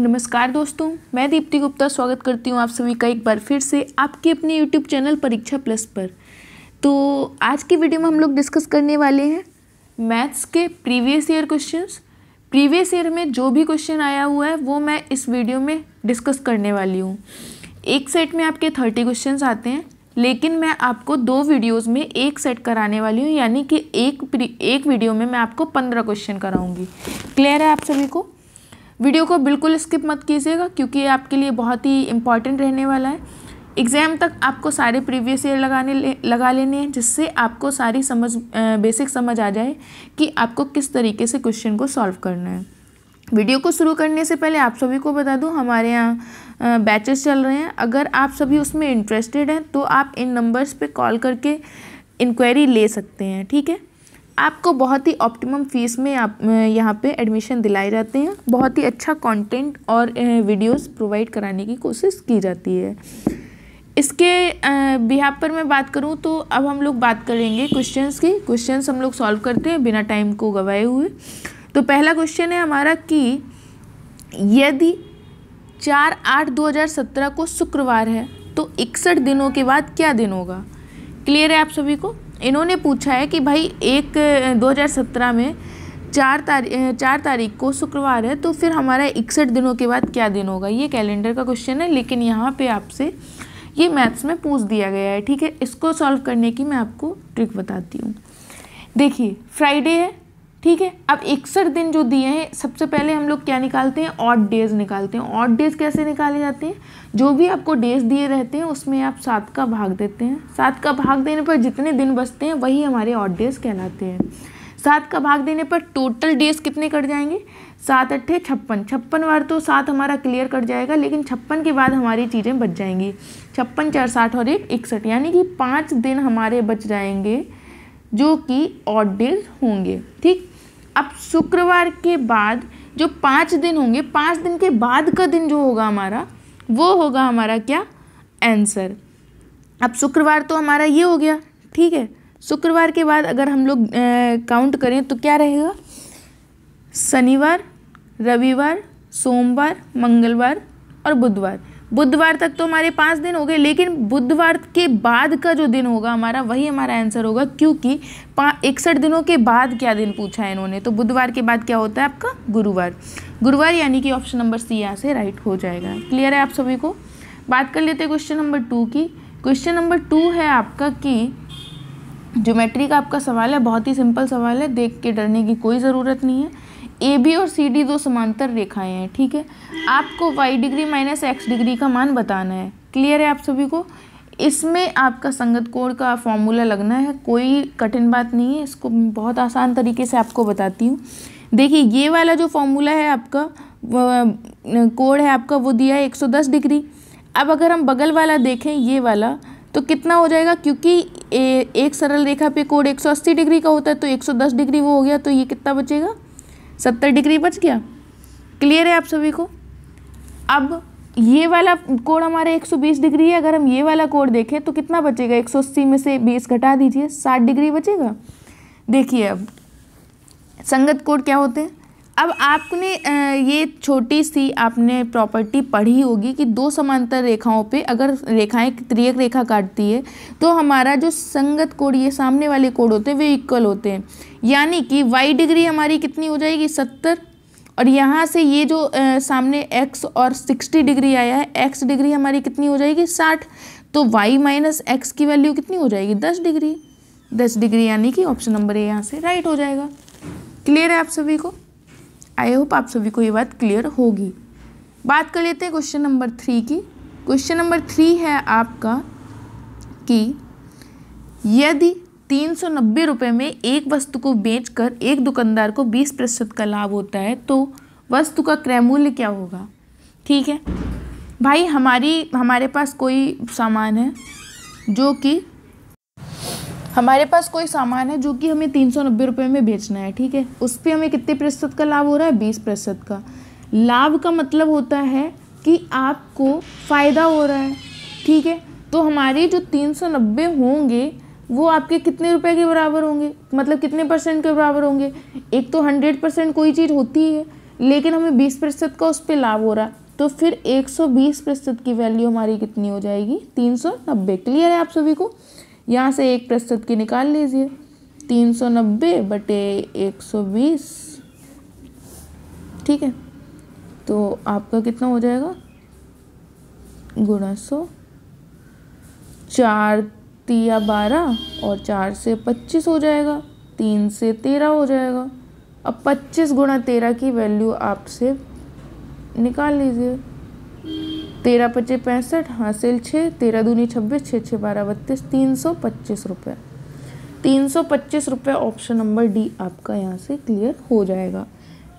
नमस्कार दोस्तों मैं दीप्ति गुप्ता स्वागत करती हूँ आप सभी का एक बार फिर से आपके अपने यूट्यूब चैनल परीक्षा प्लस पर तो आज की वीडियो में हम लोग डिस्कस करने वाले हैं मैथ्स के previous year questions previous year में जो भी क्वेश्चन आया हुआ है वो मैं इस वीडियो में डिस्कस करने वाली हूँ एक सेट में आपके थर्टी क्वेश्चन आते हैं लेकिन मैं आपको दो वीडियोज़ में एक सेट कराने वाली हूँ यानी कि एक एक वीडियो में मैं आपको पंद्रह क्वेश्चन कराऊँगी क्लियर है आप सभी को वीडियो को बिल्कुल स्किप मत कीजिएगा क्योंकि ये आपके लिए बहुत ही इम्पॉर्टेंट रहने वाला है एग्ज़ाम तक आपको सारे प्रीवियस ईयर लगाने ले, लगा लेने हैं जिससे आपको सारी समझ बेसिक समझ आ जाए कि आपको किस तरीके से क्वेश्चन को सॉल्व करना है वीडियो को शुरू करने से पहले आप सभी को बता दूं हमारे यहाँ बैचेस चल रहे हैं अगर आप सभी उसमें इंटरेस्टेड हैं तो आप इन नंबर्स पे कॉल करके इंक्वायरी ले सकते हैं ठीक है आपको बहुत ही ऑप्टिमम फीस में आप यहाँ पे एडमिशन दिलाए जाते हैं बहुत ही अच्छा कंटेंट और वीडियोस प्रोवाइड कराने की कोशिश की जाती है इसके बिहार पर मैं बात करूँ तो अब हम लोग बात करेंगे क्वेश्चंस की क्वेश्चंस हम लोग सॉल्व करते हैं बिना टाइम को गवाए हुए तो पहला क्वेश्चन है हमारा कि यदि चार आठ दो हज़ार सत्रह को शुक्रवार है तो इकसठ दिनों के बाद क्या दिन होगा क्लियर है आप सभी को इन्होंने पूछा है कि भाई एक 2017 में चार तारीख चार तारीख को शुक्रवार है तो फिर हमारा इकसठ दिनों के बाद क्या दिन होगा ये कैलेंडर का क्वेश्चन है लेकिन यहाँ पे आपसे ये मैथ्स में पूछ दिया गया है ठीक है इसको सॉल्व करने की मैं आपको ट्रिक बताती हूँ देखिए फ्राइडे है ठीक है अब इकसठ दिन जो दिए हैं सबसे पहले हम लोग क्या निकालते हैं ऑट डेज निकालते हैं ऑट डेज कैसे निकाले जाते हैं जो भी आपको डेज दिए रहते हैं उसमें आप सात का भाग देते हैं सात का भाग देने पर जितने दिन बचते हैं वही हमारे ऑट डेज कहलाते हैं सात का भाग देने पर टोटल डेज कितने कट जाएंगे सात अट्ठे छप्पन छप्पन बार तो सात हमारा क्लियर कट जाएगा लेकिन छप्पन के बाद हमारी चीज़ें बच जाएंगी छप्पन चार साठ और एक इकसठ यानी कि पाँच दिन हमारे बच जाएंगे जो कि ऑट डेज होंगे ठीक अब शुक्रवार के बाद जो पाँच दिन होंगे पाँच दिन के बाद का दिन जो होगा हमारा वो होगा हमारा क्या आंसर अब शुक्रवार तो हमारा ये हो गया ठीक है शुक्रवार के बाद अगर हम लोग काउंट करें तो क्या रहेगा शनिवार रविवार सोमवार मंगलवार और बुधवार बुधवार तक तो हमारे पाँच दिन हो गए लेकिन बुधवार के बाद का जो दिन होगा हमारा वही हमारा आंसर होगा क्योंकि इकसठ दिनों के बाद क्या दिन पूछा है इन्होंने तो बुधवार के बाद क्या होता है आपका गुरुवार गुरुवार यानी कि ऑप्शन नंबर सी यहाँ से राइट हो जाएगा क्लियर है आप सभी को बात कर लेते हैं क्वेश्चन नंबर टू की क्वेश्चन नंबर टू है आपका कि ज्योमेट्री का आपका सवाल है बहुत ही सिंपल सवाल है देख के डरने की कोई ज़रूरत नहीं है ए बी और सी डी दो समांतर रेखाएं हैं ठीक है आपको Y degree minus X degree का मान बताना है क्लियर है आप सभी को इसमें आपका संगत कोण का फॉर्मूला लगना है कोई कठिन बात नहीं है इसको बहुत आसान तरीके से आपको बताती हूँ देखिए ये वाला जो फॉर्मूला है आपका कोड है आपका वो दिया है एक सौ दस डिग्री अब अगर हम बगल वाला देखें ये वाला तो कितना हो जाएगा क्योंकि ए, एक सरल रेखा पे कोड 180 डिग्री का होता है तो 110 डिग्री वो हो गया तो ये कितना बचेगा सत्तर डिग्री बच गया क्लियर है आप सभी को अब ये वाला कोड हमारा 120 डिग्री है अगर हम ये वाला कोड देखें तो कितना बचेगा 180 में से 20 घटा दीजिए 60 डिग्री बचेगा देखिए अब संगत कोड क्या होते हैं अब आपने ये छोटी सी आपने प्रॉपर्टी पढ़ी होगी कि दो समांतर रेखाओं पे अगर रेखाएं त्रियक रेखा काटती है तो हमारा जो संगत कोड ये सामने वाले कोड होते हैं वे इक्वल होते हैं यानी कि वाई डिग्री हमारी कितनी हो जाएगी सत्तर और यहाँ से ये जो आ, सामने एक्स और सिक्सटी डिग्री आया है एक्स डिग्री हमारी कितनी हो जाएगी साठ तो वाई माइनस एक्स की वैल्यू कितनी हो जाएगी दस डिग्री दस डिग्री यानी कि ऑप्शन नंबर ए यहाँ से राइट हो जाएगा क्लियर है आप सभी को आई होप आप सभी को ये बात क्लियर होगी बात कर लेते हैं क्वेश्चन नंबर थ्री की क्वेश्चन नंबर थ्री है आपका कि यदि तीन सौ नब्बे रुपये में एक वस्तु को बेचकर एक दुकानदार को बीस प्रतिशत का लाभ होता है तो वस्तु का क्रय मूल्य क्या होगा ठीक है भाई हमारी हमारे पास कोई सामान है जो कि हमारे पास कोई सामान है जो कि हमें तीन सौ नब्बे रुपये में बेचना है ठीक है उस पर हमें कितने प्रतिशत का लाभ हो रहा है बीस प्रतिशत का लाभ का मतलब होता है कि आपको फ़ायदा हो रहा है ठीक है तो हमारे जो तीन सौ नब्बे होंगे वो आपके कितने रुपए के बराबर होंगे मतलब कितने परसेंट के बराबर होंगे एक तो हंड्रेड परसेंट कोई चीज़ होती है लेकिन हमें बीस प्रतिशत का उस पर लाभ हो रहा है तो फिर एक सौ बीस प्रतिशत की वैल्यू हमारी कितनी हो जाएगी तीन सौ नब्बे क्लियर है आप सभी को यहाँ से एक प्रस्तुत की निकाल लीजिए तीन सौ नब्बे बटे एक सौ बीस ठीक है तो आपका कितना हो जाएगा गुणा सौ चार तिया बारह और चार से पच्चीस हो जाएगा तीन से तेरह हो जाएगा अब पच्चीस गुणा तेरह की वैल्यू आपसे निकाल लीजिए तेरह पच्चीस पैंसठ हासिल छः तेरह दूनी छब्बीस छः छः बारह बत्तीस तीन सौ पच्चीस रुपये तीन सौ पच्चीस रुपये ऑप्शन नंबर डी आपका यहाँ से क्लियर हो जाएगा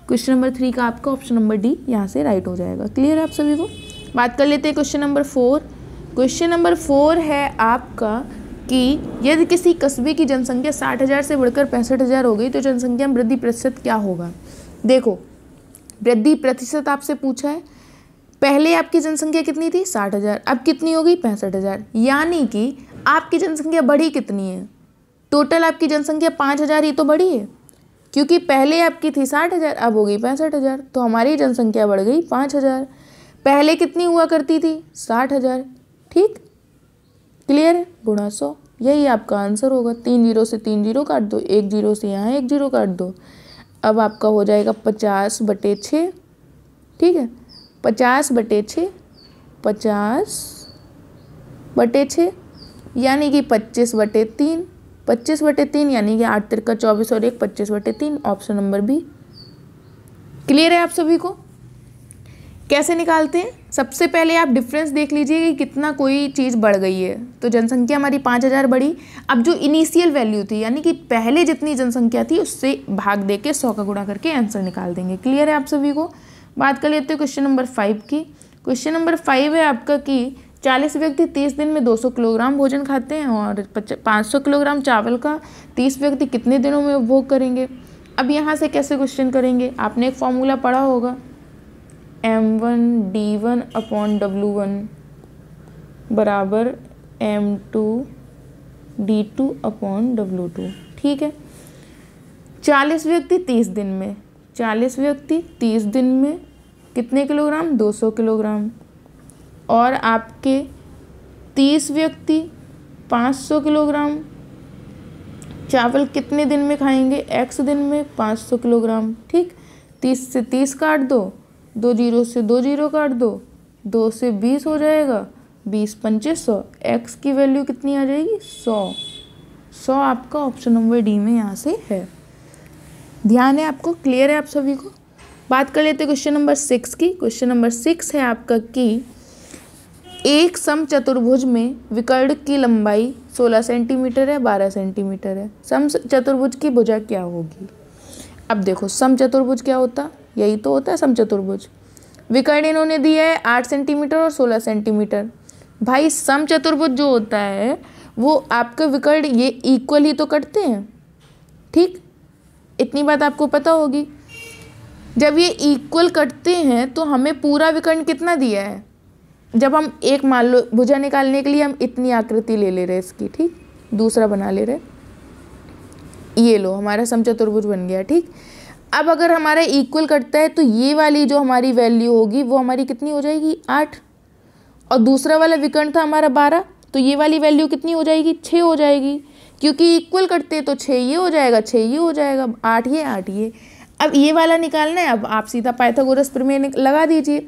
क्वेश्चन नंबर थ्री का आपका ऑप्शन नंबर डी यहाँ से राइट हो जाएगा क्लियर आप सभी को बात कर लेते हैं question number four question number four है आपका कि यदि किसी कस्बे की जनसंख्या साठ हज़ार से बढ़कर पैंसठ हज़ार हो गई तो जनसंख्या में वृद्धि प्रतिशत क्या होगा देखो वृद्धि प्रतिशत आपसे पूछा है पहले आपकी जनसंख्या कितनी थी साठ हज़ार अब कितनी हो गई पैंसठ हज़ार यानी कि आपकी जनसंख्या बढ़ी कितनी है टोटल आपकी जनसंख्या पाँच हज़ार ही तो बढ़ी है क्योंकि पहले आपकी थी साठ हज़ार अब हो गई पैंसठ हज़ार तो हमारी जनसंख्या बढ़ गई पाँच हज़ार पहले कितनी हुआ करती थी साठ हज़ार ठीक क्लियर है गुणा सौ यही आपका आंसर होगा तीन जीरो से तीन जीरो काट दो एक जीरो से यहाँ एक जीरो काट दो अब आपका हो जाएगा पचास बटे छः ठीक है पचास बटे छ पचास बटे छः यानी कि पच्चीस बटे तीन पच्चीस बटे तीन यानी कि आठ तिरका चौबीस और एक पच्चीस बटे तीन ऑप्शन नंबर बी क्लियर है आप सभी को कैसे निकालते हैं सबसे पहले आप डिफरेंस देख लीजिए कि कितना कोई चीज़ बढ़ गई है तो जनसंख्या हमारी पाँच हज़ार बढ़ी अब जो इनिशियल वैल्यू थी यानी कि पहले जितनी जनसंख्या थी उससे भाग देके सौ का गुणा करके आंसर निकाल देंगे क्लियर है आप सभी को बात कर लेते हैं क्वेश्चन नंबर फाइव की क्वेश्चन नंबर फाइव है आपका कि चालीस व्यक्ति तीस दिन में दो सौ किलोग्राम भोजन खाते हैं और पाँच सौ किलोग्राम चावल का तीस व्यक्ति कितने दिनों में उपभोग करेंगे अब यहाँ से कैसे क्वेश्चन करेंगे आपने एक फॉर्मूला पढ़ा होगा M one D one upon W one बराबर M two D two upon W two ठीक है चालीस व्यक्ति तीस दिन में चालीस व्यक्ति तीस दिन में कितने किलोग्राम 200 किलोग्राम और आपके 30 व्यक्ति 500 किलोग्राम चावल कितने दिन में खाएंगे एक्स दिन में 500 किलोग्राम ठीक 30 से 30 काट दो दो जीरो से दो जीरो काट दो दो से बीस हो जाएगा बीस पंचे सौ एक्स की वैल्यू कितनी आ जाएगी सौ सौ आपका ऑप्शन नंबर डी में यहाँ से है ध्यान है आपको क्लियर है आप सभी को बात कर लेते हैं क्वेश्चन नंबर सिक्स की क्वेश्चन नंबर सिक्स है आपका कि एक सम चतुर्भुज में विकर्ण की लंबाई 16 सेंटीमीटर है 12 सेंटीमीटर है सम चतुर्भुज की भुजा क्या होगी अब देखो सम चतुर्भुज क्या होता यही तो होता है सम चतुर्भुज विकर्ण इन्होंने दिया है आठ सेंटीमीटर और सोलह सेंटीमीटर भाई सम चतुर्भुज जो होता है वो आपके विकर्ण ये इक्वल ही तो कटते हैं ठीक इतनी बात आपको पता होगी जब ये इक्वल कटते हैं तो हमें पूरा विकर्ण कितना दिया है जब हम एक मान लो भुजा निकालने के लिए हम इतनी आकृति ले ले रहे हैं इसकी ठीक दूसरा बना ले रहे ये लो हमारा समचतुर्भुज बन गया ठीक अब अगर हमारा इक्वल कटता है तो ये वाली जो हमारी वैल्यू होगी वो हमारी कितनी हो जाएगी आठ और दूसरा वाला विकर्ण था हमारा बारह तो ये वाली वैल्यू कितनी हो जाएगी छः हो जाएगी क्योंकि इक्वल कटते तो छः ये हो जाएगा छः ये हो जाएगा आठ ये आठ ये अब ये वाला निकालना है अब आप सीधा पाइथागोरस प्रमेय लगा दीजिए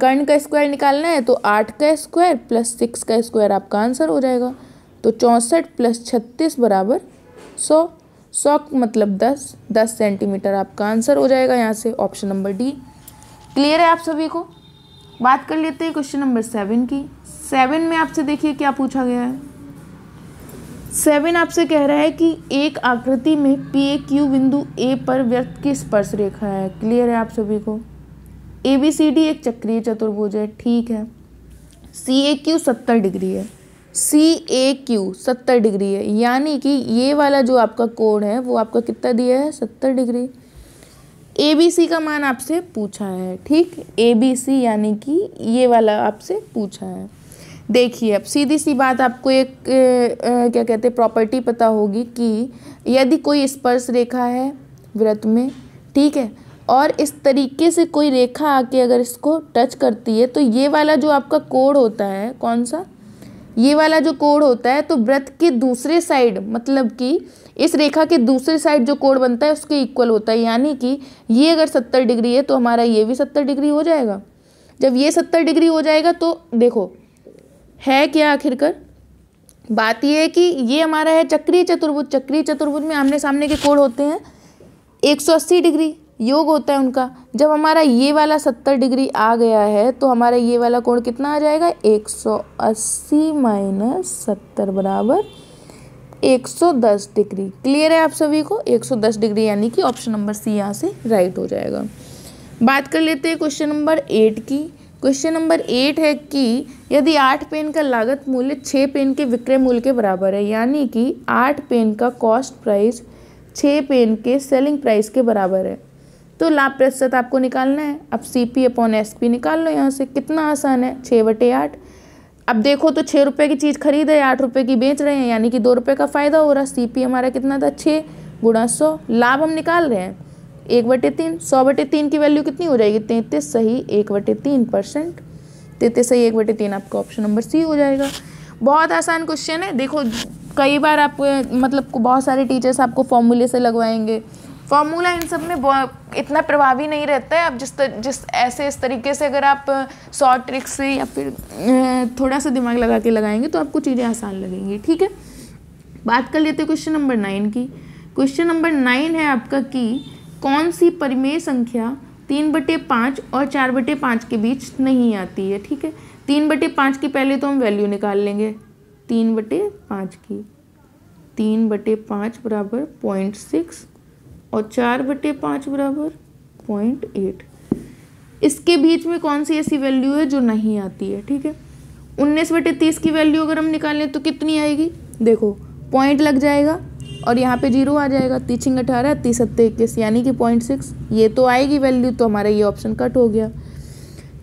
कर्ण का स्क्वायर निकालना है तो आठ का स्क्वायर प्लस सिक्स का स्क्वायर आपका आंसर हो जाएगा तो चौंसठ प्लस छत्तीस बराबर सौ सौ मतलब दस दस सेंटीमीटर आपका आंसर हो जाएगा यहाँ से ऑप्शन नंबर डी क्लियर है आप सभी को बात कर लेते हैं क्वेश्चन नंबर सेवन की सेवन में आपसे देखिए क्या पूछा गया है सेवन आपसे कह रहा है कि एक आकृति में पी ए क्यू बिंदु ए पर व्यर्थ की स्पर्श रेखा है क्लियर है आप सभी को ए बी सी डी एक चक्रीय चतुर्भुज है ठीक है सी ए क्यू सत्तर डिग्री है सी ए क्यू सत्तर डिग्री है यानी कि ये वाला जो आपका कोण है वो आपका कितना दिया है सत्तर डिग्री ए बी सी का मान आपसे पूछा है ठीक ए बी सी यानी कि ये वाला आपसे पूछा है देखिए अब सीधी सी बात आपको एक ए, ए, क्या कहते हैं प्रॉपर्टी पता होगी कि यदि कोई स्पर्श रेखा है व्रत में ठीक है और इस तरीके से कोई रेखा आके अगर इसको टच करती है तो ये वाला जो आपका कोड होता है कौन सा ये वाला जो कोड होता है तो व्रत के दूसरे साइड मतलब कि इस रेखा के दूसरे साइड जो कोड बनता है उसके इक्वल होता है यानी कि ये अगर सत्तर डिग्री है तो हमारा ये भी सत्तर डिग्री हो जाएगा जब ये सत्तर डिग्री हो जाएगा तो देखो है क्या आखिरकार बात यह है कि ये हमारा है चक्रीय चतुर्भुज चक्रीय चतुर्भुज में आमने सामने के कोण होते हैं 180 डिग्री योग होता है उनका जब हमारा ये वाला 70 डिग्री आ गया है तो हमारा ये वाला कोण कितना आ जाएगा 180 माइनस सत्तर बराबर 110 डिग्री क्लियर है आप सभी को 110 डिग्री यानी कि ऑप्शन नंबर सी यहाँ से राइट हो जाएगा बात कर लेते हैं क्वेश्चन नंबर एट की क्वेश्चन नंबर एट है कि यदि आठ पेन का लागत मूल्य छः पेन के विक्रय मूल्य के बराबर है यानी कि आठ पेन का कॉस्ट प्राइस छः पेन के सेलिंग प्राइस के बराबर है तो लाभ प्रतिशत आपको निकालना है अब C P upon S P निकाल लो यहाँ से कितना आसान है छः बटे आठ अब देखो तो छः रुपये की चीज़ खरीद रहे आठ रुपये की बेच रहे हैं यानी कि दो रुपये का फ़ायदा हो रहा सी पी हमारा कितना था छः गुणा सौ लाभ हम निकाल रहे हैं एक बटे तीन सौ बटे तीन की वैल्यू कितनी हो जाएगी तैंतीस सही एक बटे तीन परसेंट तैंतीस सही एक बटे तीन आपका ऑप्शन नंबर सी हो जाएगा बहुत आसान क्वेश्चन है देखो कई बार आप मतलब बहुत सारे टीचर्स आपको फॉर्मूले से लगवाएंगे फॉर्मूला इन सब में इतना प्रभावी नहीं रहता है आप जिस तर, जिस ऐसे इस तरीके से अगर आप शॉर्ट ट्रिक से या फिर थोड़ा सा दिमाग लगा के लगाएंगे तो आपको चीज़ें आसान लगेंगी ठीक है बात कर लेते हैं क्वेश्चन नंबर नाइन की क्वेश्चन नंबर नाइन है आपका कि कौन सी परिमेय संख्या तीन बटे पाँच और चार बटे पाँच के बीच नहीं आती है ठीक है तीन बटे पाँच की पहले तो हम वैल्यू निकाल लेंगे तीन बटे पाँच की तीन बटे पाँच बराबर पॉइंट सिक्स और चार बटे पाँच बराबर पॉइंट एट इसके बीच में कौन सी ऐसी वैल्यू है जो नहीं आती है ठीक है उन्नीस बटे तीस की वैल्यू अगर हम निकालें तो कितनी आएगी देखो पॉइंट लग जाएगा और यहाँ पे जीरो आ जाएगा तीचिंग अठारह तीस सत्तर इक्कीस यानी कि पॉइंट सिक्स ये तो आएगी वैल्यू तो हमारा ये ऑप्शन कट हो गया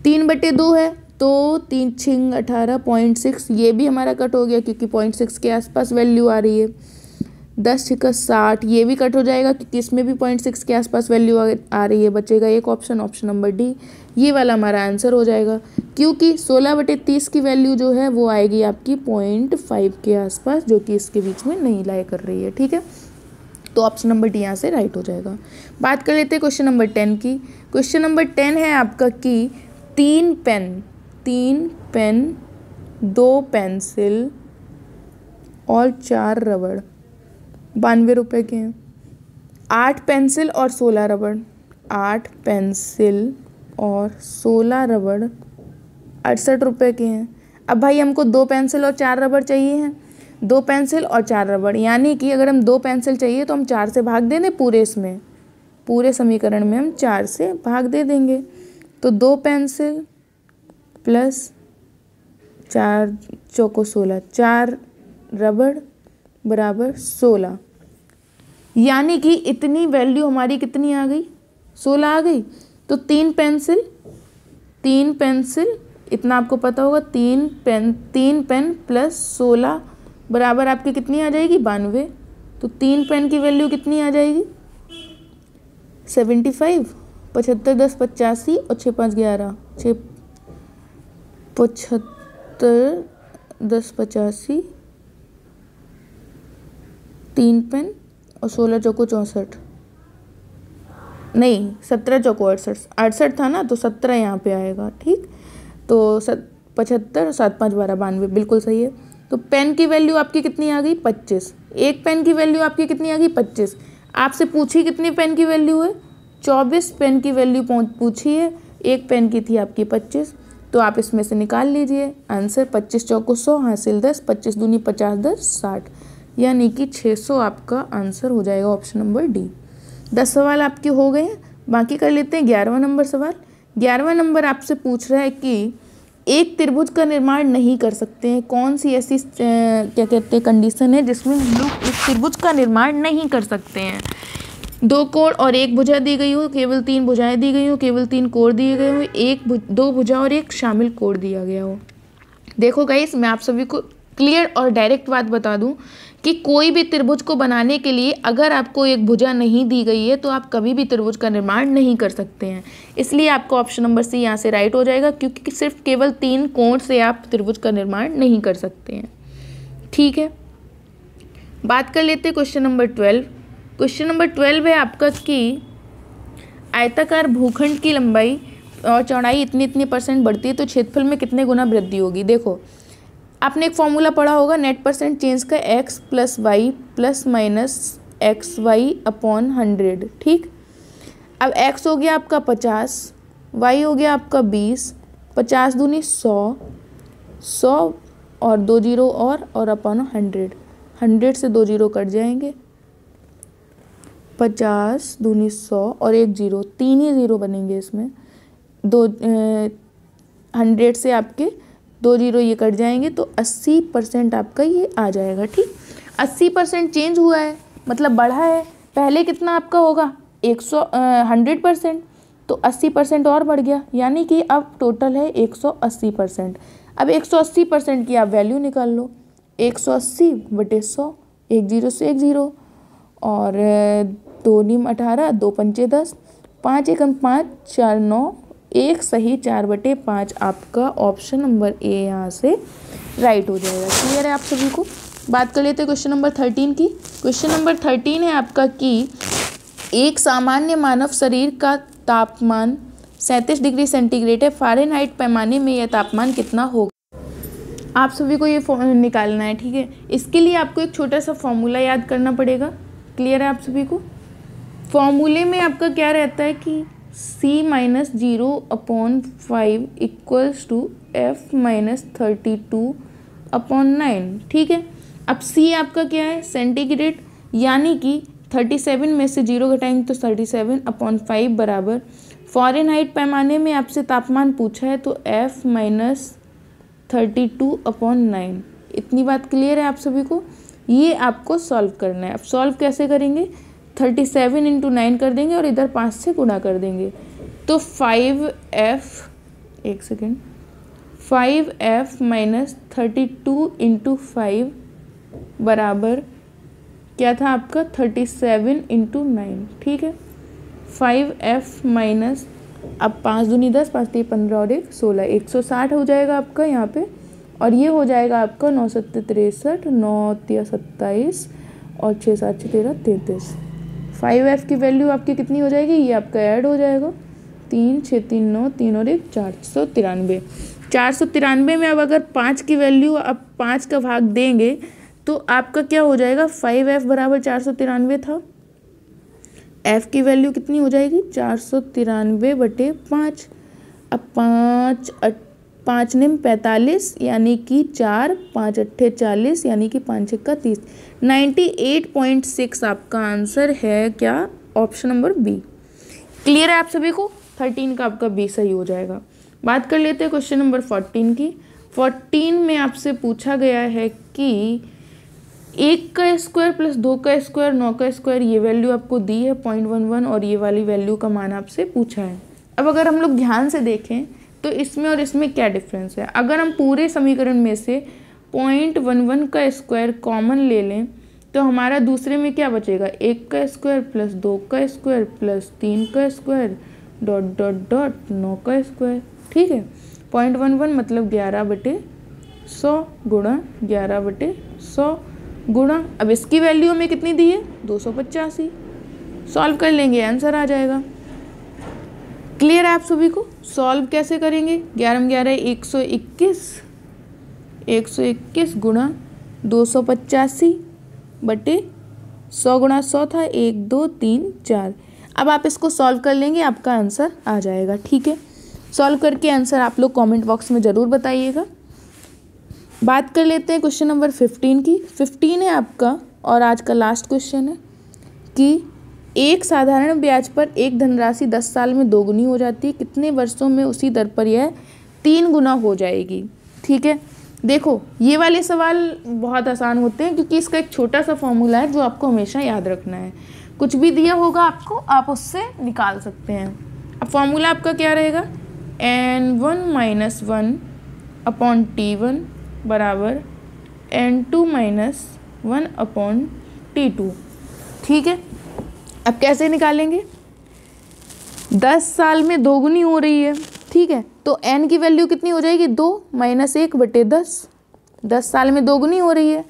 तीन बटे दो है तो तीन छिंग अठारह पॉइंट सिक्स ये भी हमारा कट हो गया क्योंकि पॉइंट सिक्स के आसपास वैल्यू आ रही है दस छिका साठ ये भी कट हो जाएगा क्योंकि इसमें भी पॉइंट सिक्स के आसपास वैल्यू आ रही है बचेगा एक ऑप्शन ऑप्शन नंबर डी ये वाला हमारा आंसर हो जाएगा क्योंकि सोलह बटे तीस की वैल्यू जो है वो आएगी आपकी पॉइंट फाइव के आसपास जो कि इसके बीच में नहीं लाए कर रही है ठीक है तो ऑप्शन नंबर डी यहाँ से राइट हो जाएगा बात कर लेते हैं क्वेश्चन नंबर टेन की क्वेश्चन नंबर टेन है आपका कि तीन पेन तीन पेन दो पेंसिल और चार रबड़ बानवे रुपये के हैं आठ पेंसिल और सोलह रबड़ आठ पेंसिल और सोलह रबड़ अड़सठ रुपये के हैं अब भाई हमको दो पेंसिल और चार रबड़ चाहिए हैं दो पेंसिल और चार रबड़ यानी कि अगर हम दो पेंसिल चाहिए तो हम चार से भाग दे दें पूरे इसमें पूरे समीकरण में हम चार से भाग दे देंगे तो दो पेंसिल प्लस चार चौको सोलह चार रबड़ बराबर सोलह यानी कि इतनी वैल्यू हमारी कितनी आ गई सोलह आ गई तो तीन पेंसिल तीन पेंसिल इतना आपको पता होगा तीन पेन तीन पेन प्लस सोलह बराबर आपकी कितनी आ जाएगी बानवे तो तीन पेन की वैल्यू कितनी आ जाएगी सेवेंटी फाइव पचहत्तर दस पचासी और छः पाँच ग्यारह छः पचहत्तर दस पचासी तीन पेन और सोलह चौको चौंसठ नहीं सत्रह चौको अड़सठ अड़सठ था ना तो सत्रह यहाँ पे आएगा ठीक तो सत पचहत्तर सात पाँच बारह बानवे बिल्कुल सही है तो पेन की वैल्यू आपकी कितनी आ गई पच्चीस एक पेन की वैल्यू आपकी कितनी आ गई पच्चीस आपसे पूछी कितनी पेन की वैल्यू है चौबीस पेन की वैल्यू पूछी है एक पेन की थी आपकी पच्चीस तो आप इसमें से निकाल लीजिए आंसर पच्चीस चौको सौ हासिल दस पच्चीस दूनी पचास दस साठ यानी कि 600 आपका आंसर हो जाएगा ऑप्शन नंबर डी दस सवाल आपके हो गए हैं बाकी कर लेते हैं ग्यारहवा नंबर सवाल ग्यारहवा नंबर आपसे पूछ रहा है कि एक त्रिभुज का निर्माण नहीं कर सकते हैं कौन सी ऐसी क्या कहते हैं कंडीशन है जिसमें हम लोग एक त्रिभुज का निर्माण नहीं कर सकते हैं दो कोण और एक भुजा दी गई हो केवल तीन भुजाएं दी गई हो केवल तीन कोण दिए गए हो एक भु, दो भुजा और एक शामिल कोण दिया गया हो देखो गाइस मैं आप सभी को क्लियर और डायरेक्ट बात बता दूं कि कोई भी त्रिभुज को बनाने के लिए अगर आपको एक भुजा नहीं दी गई है तो आप कभी भी त्रिभुज का निर्माण नहीं कर सकते हैं इसलिए आपको ऑप्शन नंबर सी यहाँ से राइट हो जाएगा क्योंकि सिर्फ केवल तीन कोण से आप त्रिभुज का निर्माण नहीं कर सकते हैं ठीक है बात कर लेते question number twelve question number twelve है आपका कि आयताकार भूखंड की लंबाई और चौड़ाई इतनी इतनी परसेंट बढ़ती है तो क्षेत्रफल में कितने गुना वृद्धि होगी देखो आपने एक फॉर्मूला पढ़ा होगा नेट परसेंट चेंज का X plus Y plus minus X Y upon hundred ठीक अब एक्स हो गया आपका पचास वाई हो गया आपका बीस पचास दूनी सौ सौ और दो जीरो और और अपॉन हंड्रेड हंड्रेड से दो जीरो कट जाएंगे पचास दूनी सौ और एक जीरो तीन ही ज़ीरो बनेंगे इसमें दो हंड्रेड से आपके दो जीरो ये कट जाएंगे तो अस्सी परसेंट आपका ये आ जाएगा ठीक अस्सी परसेंट चेंज हुआ है मतलब बढ़ा है पहले कितना आपका होगा एक सौ हंड्रेड परसेंट तो अस्सी परसेंट और बढ़ गया यानी कि अब टोटल है एक सौ अस्सी परसेंट अब एक सौ अस्सी परसेंट की आप वैल्यू निकाल लो एक सौ अस्सी बटे सौ एक जीरो से एक जीरो और दो नीम अठारह दो पंचे दस पाँच एकम पाँच चार नौ एक सही चार बटे पाँच आपका ऑप्शन नंबर ए यहाँ से राइट हो जाएगा क्लियर है आप सभी को बात कर लेते हैं क्वेश्चन नंबर थर्टीन की क्वेश्चन नंबर थर्टीन है आपका कि एक सामान्य मानव शरीर का तापमान सैंतीस डिग्री सेंटीग्रेड है फारेनहाइट पैमाने में यह तापमान कितना होगा आप सभी को ये निकालना है ठीक है इसके लिए आपको एक छोटा सा फॉर्मूला याद करना पड़ेगा क्लियर है आप सभी को फॉर्मूले में आपका क्या रहता है कि C minus zero upon five equals to F minus thirty two upon nine ठीक है अब सी आपका क्या है सेंटीग्रेड यानी कि थर्टी सेवन में से जीरो घटाएंगे तो थर्टी सेवन अपॉन फाइव बराबर फॉरन हाइट पैमाने में आपसे तापमान पूछा है तो F minus thirty two upon nine इतनी बात क्लियर है आप सभी को ये आपको सॉल्व करना है अब सॉल्व कैसे करेंगे थर्टी सेवन इंटू नाइन कर देंगे और इधर पाँच से गुणा कर देंगे तो फाइव एफ एक second five F minus thirty two into five बराबर क्या था आपका थर्टी सेवन इंटू नाइन ठीक है फाइव एफ माइनस अब पाँच दूनी दस पाँच तीन पंद्रह और एक सोलह एक सौ साठ हो जाएगा आपका यहाँ पे और ये हो जाएगा आपका नौ सत्तर तिरसठ नौ तिया सत्ताईस और छः सात छः तेरह तैंतीस फाइव एफ की वैल्यू आपकी कितनी हो जाएगी ये आपका ऐड हो जाएगा तीन छः तीन नौ तीन और एक चार सौ तिरानवे चार सौ तिरानवे में अब अगर पाँच की वैल्यू आप पाँच का भाग देंगे तो आपका क्या हो जाएगा फाइव एफ बराबर चार सौ तिरानवे था एफ की वैल्यू कितनी हो जाएगी चार सौ तिरानवे बटे पाँच अब पाँच अट पाँच निम पैंतालीस यानी कि चार पाँच अट्ठे चालीस यानी कि पाँच इक्का तीस नाइन्टी एट पॉइंट सिक्स आपका आंसर है क्या ऑप्शन नंबर बी क्लियर है आप सभी को थर्टीन का आपका बी सही हो जाएगा बात कर लेते हैं क्वेश्चन नंबर फोर्टीन की फोर्टीन में आपसे पूछा गया है कि एक का स्क्वायर प्लस दो का स्क्वायर नौ का स्क्वायर ये वैल्यू आपको दी है पॉइंट वन वन और ये वाली वैल्यू का मान आपसे पूछा है अब अगर हम लोग ध्यान से देखें तो इसमें और इसमें क्या डिफरेंस है अगर हम पूरे समीकरण में से पॉइंट वन वन का स्क्वायर कॉमन ले लें तो हमारा दूसरे में क्या बचेगा एक का स्क्वायर प्लस दो का स्क्वायर प्लस तीन का स्क्वायर डॉट डॉट डॉट नौ का स्क्वायर ठीक है पॉइंट वन वन मतलब ग्यारह बटे सौ गुणा ग्यारह बटे सौ गुणा अब इसकी वैल्यू हमें कितनी दी है दो सौ पचासी सॉल्व कर लेंगे आंसर आ जाएगा क्लियर है आप सभी को सॉल्व कैसे करेंगे ग्यारह ग्यारह एक सौ इक्कीस एक सौ इक्कीस गुणा दो सौ पचासी बटे सौ गुणा सौ था एक दो तीन चार अब आप इसको सॉल्व कर लेंगे आपका आंसर आ जाएगा ठीक है सॉल्व करके आंसर आप लोग कमेंट बॉक्स में ज़रूर बताइएगा बात कर लेते हैं क्वेश्चन नंबर फिफ्टीन की फिफ्टीन है आपका और आज का लास्ट क्वेश्चन है कि एक साधारण ब्याज पर एक धनराशि दस साल में दोगुनी हो जाती है कितने वर्षों में उसी दर पर यह तीन गुना हो जाएगी ठीक है देखो ये वाले सवाल बहुत आसान होते हैं क्योंकि इसका एक छोटा सा फॉर्मूला है जो आपको हमेशा याद रखना है कुछ भी दिया होगा आपको आप उससे निकाल सकते हैं अब फॉर्मूला आपका क्या रहेगा N one minus one upon T one बराबर N two minus one upon T two ठीक है अब कैसे निकालेंगे दस साल में दोगुनी हो रही है ठीक है तो एन की वैल्यू कितनी हो जाएगी दो माइनस एक बटे दस दस साल में दोगुनी हो रही है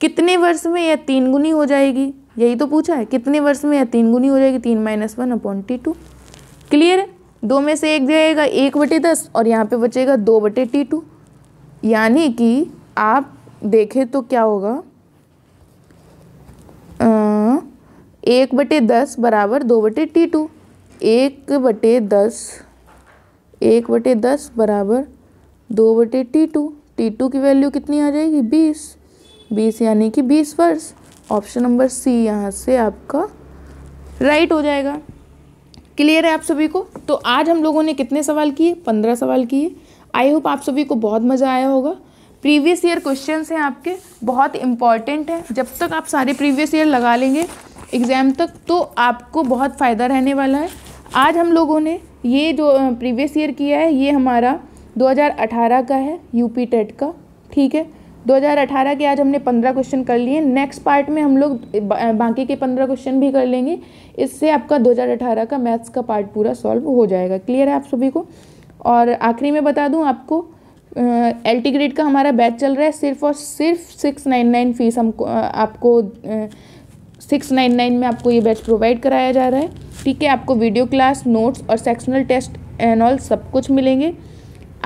कितने वर्ष में यह तीन गुनी हो जाएगी यही तो पूछा है कितने वर्ष में यह तीन गुनी हो जाएगी तीन minus one upon T two clear है दो में से एक जाएगा एक बटे दस और यहाँ पे बचेगा दो बटे टी टू यानी कि आप देखें तो क्या होगा एक बटे दस बराबर दो बटे टी टू एक बटे दस एक बटे दस बराबर दो बटे टी टू टी टू की वैल्यू कितनी आ जाएगी बीस बीस यानी कि बीस वर्ष ऑप्शन नंबर सी यहाँ से आपका राइट हो जाएगा क्लियर है आप सभी को तो आज हम लोगों ने कितने सवाल किए पंद्रह सवाल किए आई होप आप सभी को बहुत मज़ा आया होगा प्रीवियस ईयर क्वेश्चन हैं आपके बहुत इंपॉर्टेंट है जब तक आप सारे प्रीवियस ईयर लगा लेंगे एग्ज़ाम तक तो आपको बहुत फ़ायदा रहने वाला है आज हम लोगों ने ये जो प्रीवियस ईयर किया है ये हमारा 2018 का है यूपी टेट का ठीक है 2018 के आज हमने 15 क्वेश्चन कर लिए नेक्स्ट पार्ट में हम लोग बाकी के 15 क्वेश्चन भी कर लेंगे इससे आपका 2018 का मैथ्स का पार्ट पूरा सॉल्व हो जाएगा क्लियर है आप सभी को और आखिरी में बता दूं आपको एल टी ग्रेड का हमारा बैच चल रहा है सिर्फ और सिर्फ सिक्स नाइन नाइन फीस हमको आपको सिक्स नाइन नाइन में आपको ये बैच प्रोवाइड कराया जा रहा है ठीक है आपको वीडियो क्लास नोट्स और सेक्शनल टेस्ट एंड ऑल सब कुछ मिलेंगे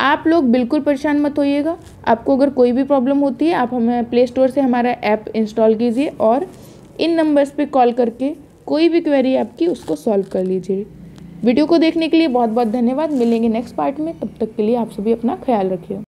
आप लोग बिल्कुल परेशान मत होइएगा आपको अगर कोई भी प्रॉब्लम होती है आप हमें प्ले स्टोर से हमारा ऐप इंस्टॉल कीजिए और इन नंबर्स पे कॉल करके कोई भी क्वेरी आपकी उसको सॉल्व कर लीजिए वीडियो को देखने के लिए बहुत बहुत धन्यवाद मिलेंगे नेक्स्ट पार्ट में तब तक के लिए आप सभी अपना ख्याल रखिए